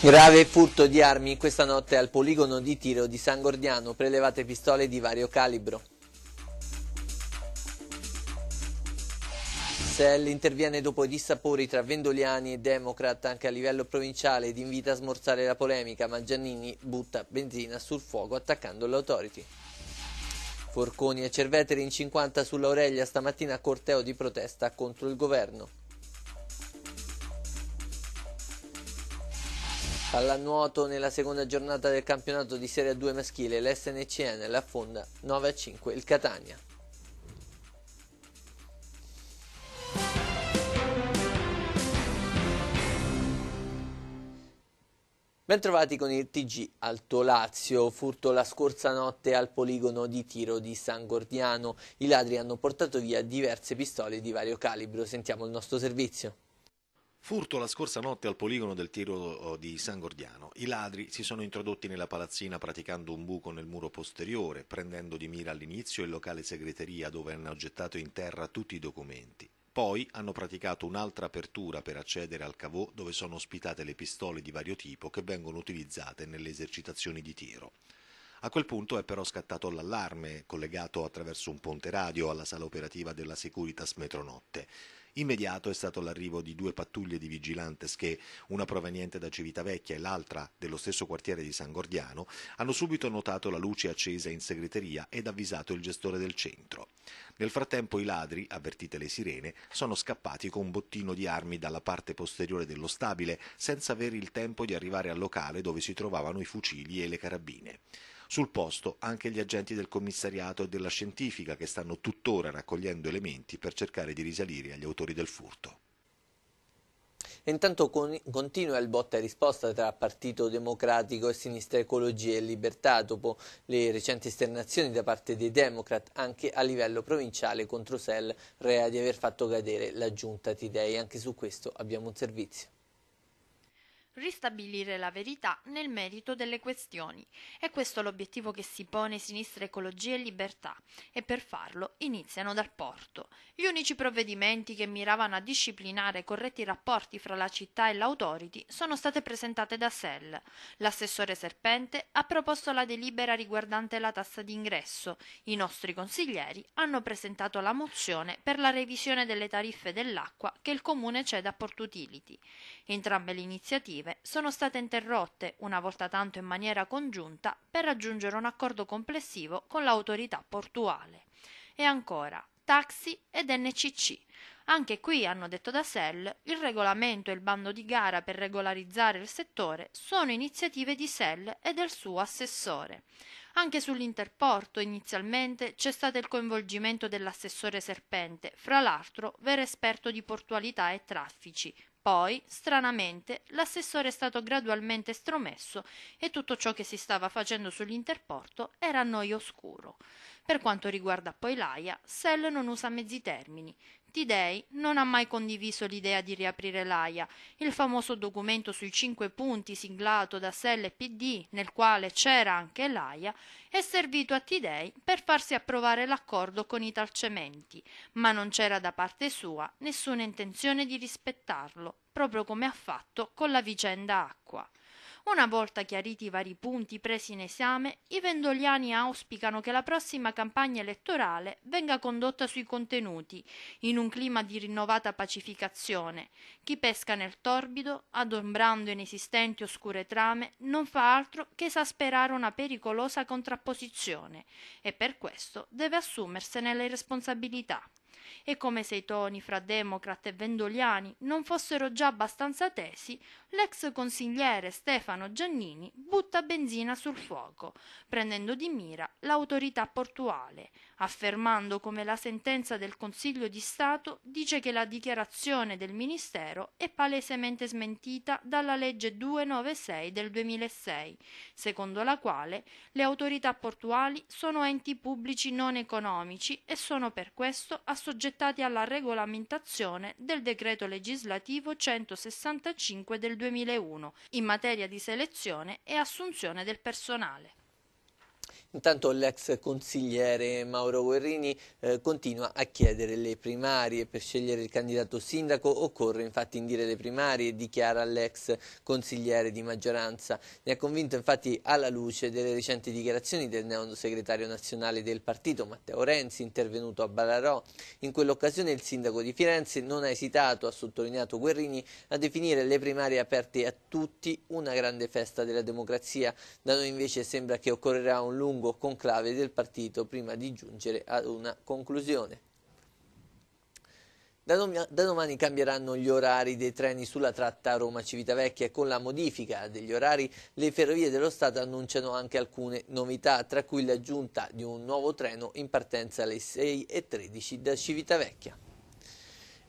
Grave furto di armi questa notte al poligono di tiro di San Gordiano, prelevate pistole di vario calibro. Sell interviene dopo i dissapori tra Vendoliani e Democrat anche a livello provinciale ed invita a smorzare la polemica, ma Giannini butta benzina sul fuoco attaccando l'autority. Forconi e Cerveteri in 50 sull'Aurelia stamattina corteo di protesta contro il governo. Pallanuoto nella seconda giornata del campionato di Serie 2 maschile l'SNCN affonda 9 a 5 il Catania. Bentrovati con il TG Alto Lazio, furto la scorsa notte al poligono di tiro di San Gordiano. I ladri hanno portato via diverse pistole di vario calibro, sentiamo il nostro servizio. Furto la scorsa notte al poligono del tiro oh, di San Gordiano. I ladri si sono introdotti nella palazzina praticando un buco nel muro posteriore, prendendo di mira all'inizio il locale segreteria dove hanno gettato in terra tutti i documenti. Poi hanno praticato un'altra apertura per accedere al cavò dove sono ospitate le pistole di vario tipo che vengono utilizzate nelle esercitazioni di tiro. A quel punto è però scattato l'allarme collegato attraverso un ponte radio alla sala operativa della Securitas Metronotte. Immediato è stato l'arrivo di due pattuglie di vigilantes che, una proveniente da Civitavecchia e l'altra dello stesso quartiere di San Gordiano, hanno subito notato la luce accesa in segreteria ed avvisato il gestore del centro. Nel frattempo i ladri, avvertite le sirene, sono scappati con un bottino di armi dalla parte posteriore dello stabile senza avere il tempo di arrivare al locale dove si trovavano i fucili e le carabine. Sul posto anche gli agenti del commissariato e della scientifica che stanno tuttora raccogliendo elementi per cercare di risalire agli autori del furto. Intanto con, continua il botta e risposta tra Partito Democratico e Sinistra Ecologia e Libertà dopo le recenti esternazioni da parte dei Democrat anche a livello provinciale contro Sel rea di aver fatto cadere la giunta Tidei. Anche su questo abbiamo un servizio ristabilire la verità nel merito delle questioni. È questo l'obiettivo che si pone Sinistra Ecologia e Libertà e per farlo iniziano dal porto. Gli unici provvedimenti che miravano a disciplinare corretti rapporti fra la città e l'autority sono state presentate da SEL. L'assessore Serpente ha proposto la delibera riguardante la tassa d'ingresso. I nostri consiglieri hanno presentato la mozione per la revisione delle tariffe dell'acqua che il comune cede a Port Utility. Entrambe le iniziative breve sono state interrotte, una volta tanto in maniera congiunta, per raggiungere un accordo complessivo con l'autorità portuale. E ancora, taxi ed NCC. Anche qui, hanno detto da SEL, il regolamento e il bando di gara per regolarizzare il settore sono iniziative di SEL e del suo assessore. Anche sull'interporto inizialmente c'è stato il coinvolgimento dell'assessore Serpente, fra l'altro vero esperto di portualità e traffici, poi, stranamente, l'assessore è stato gradualmente stromesso e tutto ciò che si stava facendo sull'interporto era a noi oscuro. Per quanto riguarda poi Laia, Sell non usa mezzi termini Tidei non ha mai condiviso l'idea di riaprire l'AIA, il famoso documento sui cinque punti siglato da SEL e PD, nel quale c'era anche l'AIA, è servito a Tidei per farsi approvare l'accordo con i talcementi, ma non c'era da parte sua nessuna intenzione di rispettarlo, proprio come ha fatto con la vicenda acqua. Una volta chiariti i vari punti presi in esame, i vendoliani auspicano che la prossima campagna elettorale venga condotta sui contenuti, in un clima di rinnovata pacificazione. Chi pesca nel torbido, adombrando inesistenti oscure trame, non fa altro che esasperare una pericolosa contrapposizione e per questo deve assumersene le responsabilità e come se i toni fra Democrat e Vendoliani non fossero già abbastanza tesi, l'ex consigliere Stefano Giannini butta benzina sul fuoco, prendendo di mira l'autorità portuale, affermando come la sentenza del Consiglio di Stato dice che la dichiarazione del Ministero è palesemente smentita dalla legge 296 del 2006, secondo la quale le autorità portuali sono enti pubblici non economici e sono per questo assoggettati alla regolamentazione del decreto legislativo 165 del 2001 in materia di selezione e assunzione del personale. Intanto l'ex consigliere Mauro Guerrini eh, continua a chiedere le primarie. Per scegliere il candidato sindaco occorre infatti indire le primarie, dichiara l'ex consigliere di maggioranza. Ne ha convinto infatti alla luce delle recenti dichiarazioni del neo segretario nazionale del partito Matteo Renzi, intervenuto a Ballarò. In quell'occasione il sindaco di Firenze non ha esitato, ha sottolineato Guerrini, a definire le primarie aperte a tutti una grande festa della democrazia. Da noi invece sembra che occorrerà un lungo lungo conclave del partito prima di giungere ad una conclusione. Da, dom- da domani cambieranno gli orari dei treni sulla tratta Roma-Civitavecchia e con la modifica degli orari le ferrovie dello Stato annunciano anche alcune novità, tra cui l'aggiunta di un nuovo treno in partenza alle 6.13 da Civitavecchia.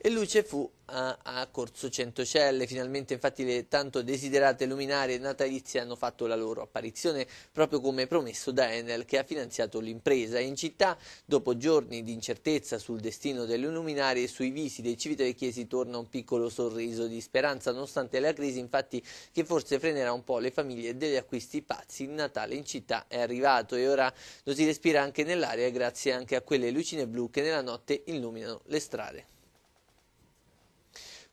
E luce fu a, a Corso Centocelle, finalmente infatti le tanto desiderate luminarie natalizie hanno fatto la loro apparizione, proprio come promesso da Enel che ha finanziato l'impresa. In città, dopo giorni di incertezza sul destino delle luminarie sui visi dei civitavecchiesi torna un piccolo sorriso di speranza, nonostante la crisi infatti che forse frenerà un po' le famiglie degli acquisti pazzi, il Natale in città è arrivato e ora lo si respira anche nell'aria grazie anche a quelle lucine blu che nella notte illuminano le strade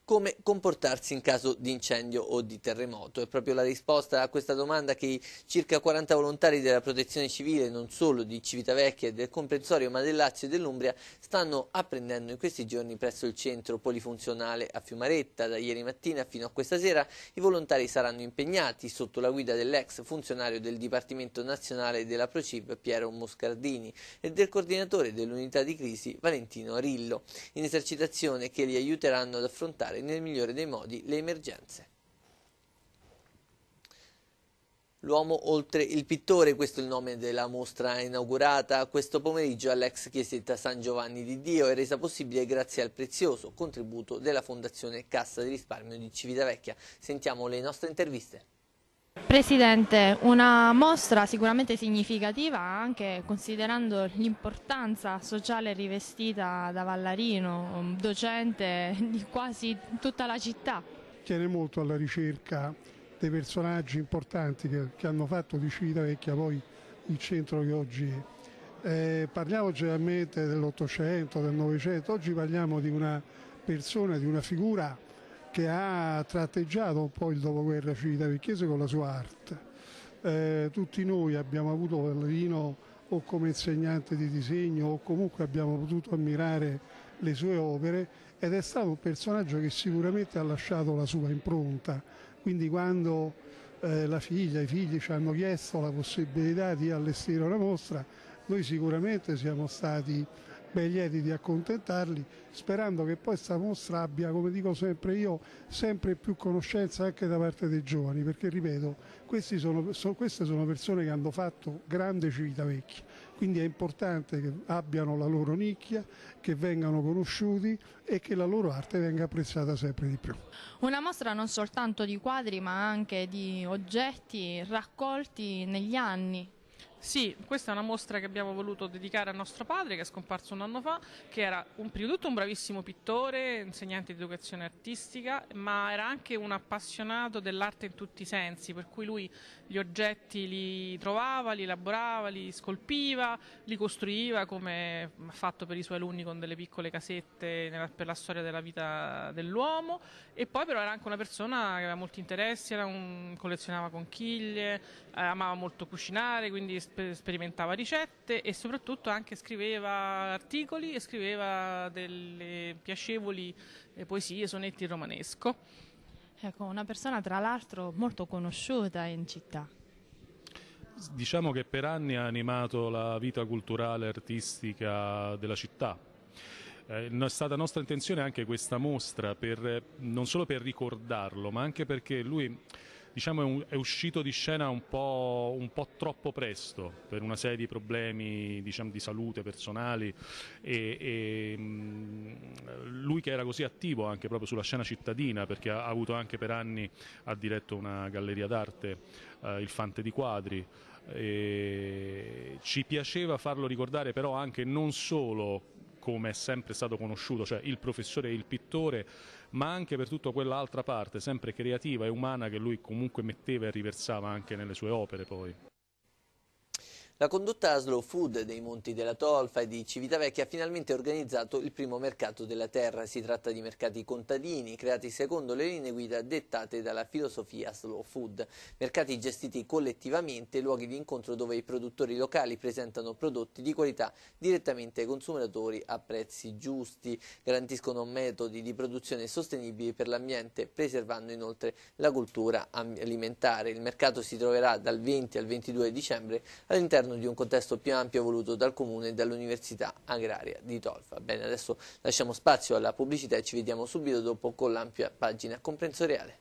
come comportarsi in caso di incendio o di terremoto. È proprio la risposta a questa domanda che i circa 40 volontari della protezione civile, non solo di Civitavecchia e del comprensorio, ma del Lazio e dell'Umbria, stanno apprendendo in questi giorni presso il centro polifunzionale a Fiumaretta. Da ieri mattina fino a questa sera i volontari saranno impegnati sotto la guida dell'ex funzionario del Dipartimento Nazionale della Procib, Piero Moscardini e del coordinatore dell'unità di crisi Valentino Arillo, in esercitazione che li aiuteranno ad affrontare affrontare nel migliore dei modi le emergenze. L'uomo oltre il pittore, questo è il nome della mostra inaugurata questo pomeriggio all'ex chiesetta San Giovanni di Dio e resa possibile grazie al prezioso contributo della Fondazione Cassa di Risparmio di Civitavecchia. Sentiamo le nostre interviste. Presidente, una mostra sicuramente significativa anche considerando l'importanza sociale rivestita da Vallarino, docente di quasi tutta la città. Tiene molto alla ricerca dei personaggi importanti che, che hanno fatto di Civitavecchia poi il centro che oggi è. Eh, parliamo generalmente dell'Ottocento, del Novecento, oggi parliamo di una persona, di una figura che ha tratteggiato un po' il dopoguerra civitavecchiese con la sua arte. Eh, tutti noi abbiamo avuto Palladino o come insegnante di disegno o comunque abbiamo potuto ammirare le sue opere ed è stato un personaggio che sicuramente ha lasciato la sua impronta. Quindi quando eh, la figlia, i figli ci hanno chiesto la possibilità di allestire una mostra, noi sicuramente siamo stati ben lieti di accontentarli, sperando che poi questa mostra abbia, come dico sempre io, sempre più conoscenza anche da parte dei giovani, perché ripeto, sono, so, queste sono persone che hanno fatto grande Civitavecchia, quindi è importante che abbiano la loro nicchia, che vengano conosciuti e che la loro arte venga apprezzata sempre di più. Una mostra non soltanto di quadri ma anche di oggetti raccolti negli anni sì, questa è una mostra che abbiamo voluto dedicare a nostro padre che è scomparso un anno fa, che era un, prima di tutto un bravissimo pittore, insegnante di educazione artistica, ma era anche un appassionato dell'arte in tutti i sensi, per cui lui gli oggetti li trovava, li elaborava, li scolpiva, li costruiva come ha fatto per i suoi alunni con delle piccole casette nella, per la storia della vita dell'uomo e poi però era anche una persona che aveva molti interessi, un, collezionava conchiglie, eh, amava molto cucinare, quindi sperimentava ricette e soprattutto anche scriveva articoli e scriveva delle piacevoli eh, poesie, sonetti in romanesco. Ecco, una persona tra l'altro molto conosciuta in città. Diciamo che per anni ha animato la vita culturale e artistica della città, eh, è stata nostra intenzione anche questa mostra, per, eh, non solo per ricordarlo, ma anche perché lui diciamo, è, un, è, uscito di scena un po', un po', troppo presto per una serie di problemi diciamo, di salute personali e, e, mm, lui che era così attivo anche proprio sulla scena cittadina perché ha, avuto anche per anni, ha diretto una galleria d'arte, eh, il Fante di Quadri, e ci piaceva farlo ricordare però anche non solo come è sempre stato conosciuto, cioè il professore e il pittore, ma anche per tutta quell'altra parte sempre creativa e umana che lui comunque metteva e riversava anche nelle sue opere poi. La condotta slow food dei Monti della Tolfa e di Civitavecchia ha finalmente organizzato il primo mercato della terra. Si tratta di mercati contadini creati secondo le linee guida dettate dalla filosofia slow food. Mercati gestiti collettivamente, luoghi di incontro dove i produttori locali presentano prodotti di qualità direttamente ai consumatori a prezzi giusti, garantiscono metodi di produzione sostenibili per l'ambiente, preservando inoltre la cultura alimentare. Il mercato si troverà dal 20 al 22 dicembre all'interno all'interno di un contesto più ampio voluto dal Comune e dall'Università Agraria di Tolfa. Bene, adesso lasciamo spazio alla pubblicità e ci vediamo subito dopo con l'ampia pagina comprensoriale.